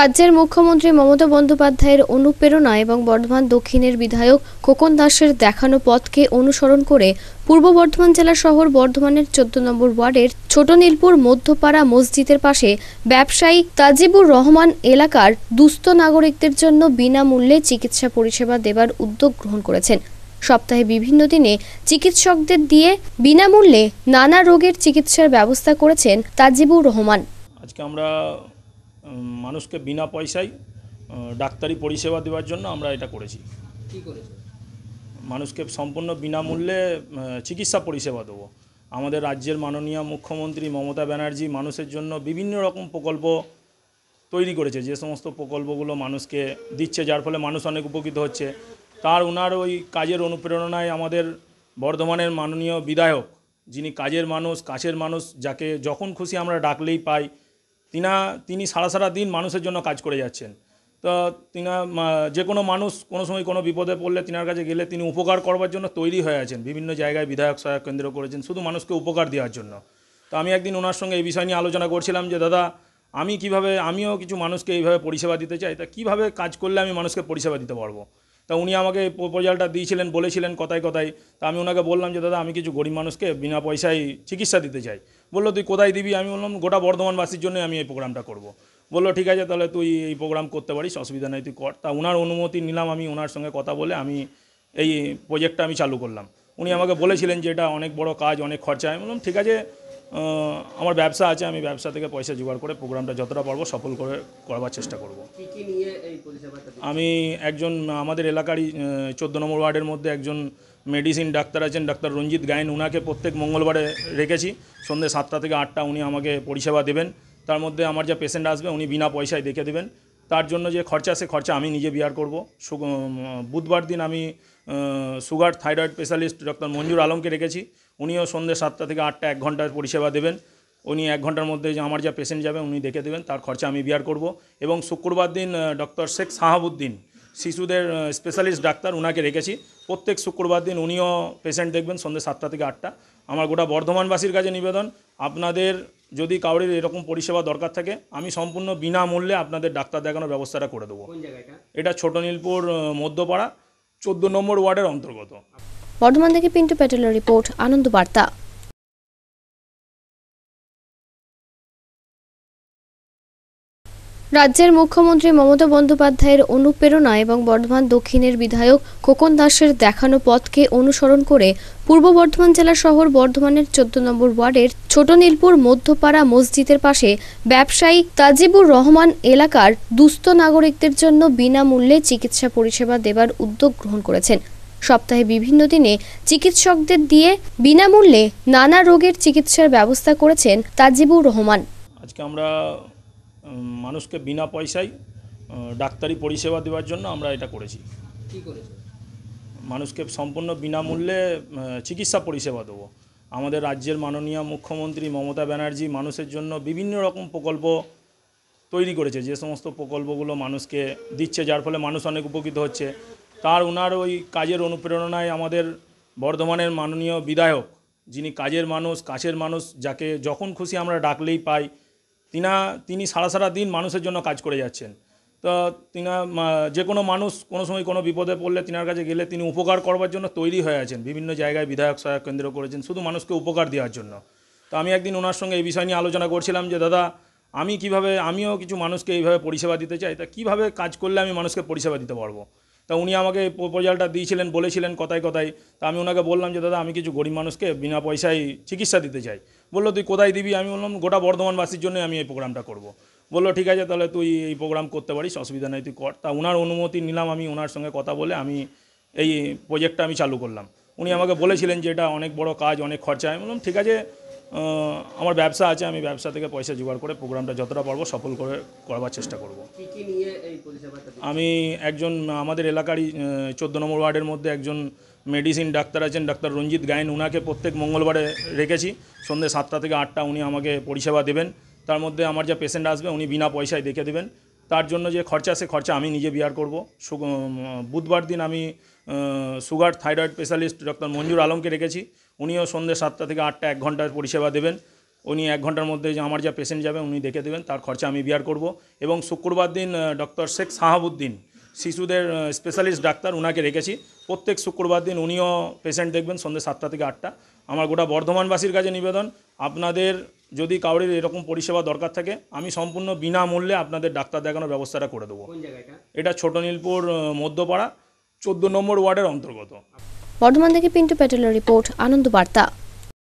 রাজ্যের মুখ্যমন্ত্রী মমতা বন্দ্যোপাধ্যায়ের অনুপ্রেরণা এবং বর্ধমান দক্ষিণের বিধায়ক খোকন দাসের দেখানো পথকে অনুসরণ করে পূর্ব বর্ধমান জেলা শহর বর্ধমানের চোদ্দ নম্বর ওয়ার্ডের ছোট নীলপুর মধ্যপাড়া মসজিদের পাশে ব্যবসায়ী তাজিবুর রহমান এলাকার দুস্থ নাগরিকদের জন্য বিনামূল্যে চিকিৎসা পরিষেবা দেবার উদ্যোগ গ্রহণ করেছেন সপ্তাহে বিভিন্ন দিনে চিকিৎসকদের দিয়ে বিনামূল্যে নানা রোগের চিকিৎসার ব্যবস্থা করেছেন তাজিবুর রহমান আজকে আমরা মানুষকে বিনা পয়সায় ডাক্তারি পরিষেবা দেওয়ার জন্য আমরা এটা করেছি মানুষকে সম্পূর্ণ বিনামূল্যে চিকিৎসা পরিষেবা দেবো আমাদের রাজ্যের মাননীয় মুখ্যমন্ত্রী মমতা ব্যানার্জি মানুষের জন্য বিভিন্ন রকম প্রকল্প তৈরি করেছে যে সমস্ত প্রকল্পগুলো মানুষকে দিচ্ছে যার ফলে মানুষ অনেক উপকৃত হচ্ছে তার ওনার ওই কাজের অনুপ্রেরণায় আমাদের বর্ধমানের মাননীয় বিধায়ক যিনি কাজের মানুষ কাছের মানুষ যাকে যখন খুশি আমরা ডাকলেই পাই তিনা তিনি সারা সারা দিন মানুষের জন্য কাজ করে যাচ্ছেন তো তিনা যে কোনো মানুষ কোনো সময় কোনো বিপদে পড়লে তিনার কাছে গেলে তিনি উপকার করবার জন্য তৈরি হয়ে আছেন বিভিন্ন জায়গায় বিধায়ক সহায়ক কেন্দ্র করেছেন শুধু মানুষকে উপকার দেওয়ার জন্য তো আমি একদিন ওনার সঙ্গে এই বিষয় নিয়ে আলোচনা করছিলাম যে দাদা আমি কিভাবে আমিও কিছু মানুষকে এইভাবে পরিষেবা দিতে চাই তা কিভাবে কাজ করলে আমি মানুষকে পরিষেবা দিতে পারবো তা উনি আমাকে প্রপোজালটা দিয়েছিলেন বলেছিলেন কথায় কথায় তা আমি ওনাকে বললাম যে দাদা আমি কিছু গরিব মানুষকে বিনা পয়সায় চিকিৎসা দিতে চাই বললো তুই কোথায় দিবি আমি বললাম গোটা বর্ধমানবাসীর জন্য আমি এই প্রোগ্রামটা করব। বললো ঠিক আছে তাহলে তুই এই প্রোগ্রাম করতে পারিস অসুবিধা নেই তুই কর তা ওনার অনুমতি নিলাম আমি ওনার সঙ্গে কথা বলে আমি এই প্রজেক্টটা আমি চালু করলাম উনি আমাকে বলেছিলেন যে এটা অনেক বড় কাজ অনেক খরচা আমি বললাম ঠিক আছে আমার ব্যবসা আছে আমি ব্যবসা থেকে পয়সা জোগাড় করে প্রোগ্রামটা যতটা পারবো সফল করে করবার চেষ্টা করব আমি একজন আমাদের এলাকারই চোদ্দো নম্বর ওয়ার্ডের মধ্যে একজন মেডিসিন ডাক্তার আছেন ডাক্তার রঞ্জিত গায়েন উনাকে প্রত্যেক মঙ্গলবারে রেখেছি সন্ধ্যে সাতটা থেকে আটটা উনি আমাকে পরিষেবা দেবেন তার মধ্যে আমার যা পেশেন্ট আসবে উনি বিনা পয়সায় দেখে দেবেন তার জন্য যে খরচা সে খরচা আমি নিজে বিয়ার করব বুধবার দিন আমি sugar thyroid specialist doctor Manjur আলমকে রেখেছি উনিও সন্ধ্যে সাতটা থেকে আটটা এক ঘন্টার পরিষেবা দেবেন উনি এক ঘন্টার মধ্যে যে আমার যা পেশেন্ট যাবে উনি দেখে দেবেন তার খরচা আমি বিয়ার করব এবং শুক্রবার দিন ডক্টর শেখ সাহাবুদ্দিন শিশুদের স্পেশালিস্ট ডাক্তার উনাকে রেখেছি প্রত্যেক শুক্রবার দিন উনিও পেশেন্ট দেখবেন সন্ধ্যে সাতটা থেকে আটটা আমার গোটা বর্ধমানবাসীর কাছে নিবেদন আপনাদের যদি কাউরির এরকম পরিষেবা দরকার থাকে আমি সম্পূর্ণ বিনামূল্যে আপনাদের ডাক্তার দেখানোর ব্যবস্থাটা করে দেবো এটা ছোট নীলপুর মধ্যপাড়া চোদ্দো নম্বর ওয়ার্ডের অন্তর্গত বর্ধমান থেকে পিন্টু প্যাটেলের রিপোর্ট আনন্দ বার্তা রাজ্যের মুখ্যমন্ত্রী মমতা বন্দ্যোপাধ্যায়ের অনুপ্রেরণা এবং বর্ধমান দক্ষিণের বিধায়ক খোকন দাসের দেখানো পথকে অনুসরণ করে পূর্ব বর্ধমান জেলা শহর বর্ধমানের চোদ্দ নম্বর ওয়ার্ডের ছোট নীলপুর মধ্যপাড়া মসজিদের পাশে ব্যবসায়ী তাজিবুর রহমান এলাকার দুস্থ নাগরিকদের জন্য বিনামূল্যে চিকিৎসা পরিষেবা দেবার উদ্যোগ গ্রহণ করেছেন সপ্তাহে বিভিন্ন দিনে চিকিৎসকদের দিয়ে বিনামূল্যে নানা রোগের চিকিৎসার ব্যবস্থা করেছেন তাজিবুর রহমান আজকে আমরা মানুষকে বিনা পয়সায় ডাক্তারি পরিষেবা দেওয়ার জন্য আমরা এটা করেছি মানুষকে সম্পূর্ণ বিনামূল্যে চিকিৎসা পরিষেবা দেবো আমাদের রাজ্যের মাননীয় মুখ্যমন্ত্রী মমতা ব্যানার্জি মানুষের জন্য বিভিন্ন রকম প্রকল্প তৈরি করেছে যে সমস্ত প্রকল্পগুলো মানুষকে দিচ্ছে যার ফলে মানুষ অনেক উপকৃত হচ্ছে তার ওনার ওই কাজের অনুপ্রেরণায় আমাদের বর্ধমানের মাননীয় বিধায়ক যিনি কাজের মানুষ কাছের মানুষ যাকে যখন খুশি আমরা ডাকলেই পাই তিনা তিনি সারা সারা দিন মানুষের জন্য কাজ করে যাচ্ছেন তো তিনা যে কোনো মানুষ কোনো সময় কোনো বিপদে পড়লে তিনার কাছে গেলে তিনি উপকার করবার জন্য তৈরি হয়ে আছেন বিভিন্ন জায়গায় বিধায়ক সহায়ক কেন্দ্র করেছেন শুধু মানুষকে উপকার দেওয়ার জন্য তো আমি একদিন ওনার সঙ্গে এই বিষয় নিয়ে আলোচনা করছিলাম যে দাদা আমি কিভাবে আমিও কিছু মানুষকে এইভাবে পরিষেবা দিতে চাই তা কিভাবে কাজ করলে আমি মানুষকে পরিষেবা দিতে পারবো তা উনি আমাকে প্রপোজালটা দিয়েছিলেন বলেছিলেন কথায় কথায় তা আমি ওনাকে বললাম যে দাদা আমি কিছু গরিব মানুষকে বিনা পয়সায় চিকিৎসা দিতে চাই বললো তুই কোথায় দিবি আমি বললাম গোটা বর্ধমানবাসীর জন্য আমি এই প্রোগ্রামটা করব। বললো ঠিক আছে তাহলে তুই এই প্রোগ্রাম করতে পারিস অসুবিধা নেই তুই কর তা ওনার অনুমতি নিলাম আমি ওনার সঙ্গে কথা বলে আমি এই প্রজেক্টটা আমি চালু করলাম উনি আমাকে বলেছিলেন যে এটা অনেক বড় কাজ অনেক খরচা আমি বললাম ঠিক আছে আমার ব্যবসা আছে আমি ব্যবসা থেকে পয়সা জোগাড় করে প্রোগ্রামটা যতটা পারবো সফল করে করবার চেষ্টা করব আমি একজন আমাদের এলাকারই চোদ্দো নম্বর ওয়ার্ডের মধ্যে একজন মেডিসিন ডাক্তার আছেন ডাক্তার রঞ্জিত গায়েন উনাকে প্রত্যেক মঙ্গলবারে রেখেছি সন্ধ্যে সাতটা থেকে আটটা উনি আমাকে পরিষেবা দেবেন তার মধ্যে আমার যা পেশেন্ট আসবে উনি বিনা পয়সায় দেখে দেবেন তার জন্য যে খরচা সে খরচা আমি নিজে বিয়ার করব বুধবার দিন আমি sugar thyroid specialist doctor Manjur আলমকে রেখেছি উনিও সন্ধ্যে সাতটা থেকে আটটা এক ঘন্টার পরিষেবা দেবেন উনি এক ঘন্টার মধ্যে যে আমার যা পেশেন্ট যাবে উনি দেখে দেবেন তার খরচা আমি বিয়ার করব এবং শুক্রবার দিন ডক্টর শেখ সাহাবুদ্দিন শিশুদের স্পেশালিস্ট ডাক্তার উনাকে রেখেছি প্রত্যেক শুক্রবার দিন উনিও পেশেন্ট দেখবেন সন্ধ্যে সাতটা থেকে আটটা আমার গোটা বর্ধমানবাসীর কাছে নিবেদন আপনাদের যদি কাউরির এরকম পরিষেবা দরকার থাকে আমি সম্পূর্ণ বিনামূল্যে আপনাদের ডাক্তার দেখানোর ব্যবস্থাটা করে দেবো এটা ছোট নীলপুর মধ্যপাড়া চোদ্দো নম্বর ওয়ার্ডের অন্তর্গত বর্ধমান থেকে পিন্টু প্যাটেলের রিপোর্ট আনন্দ বার্তা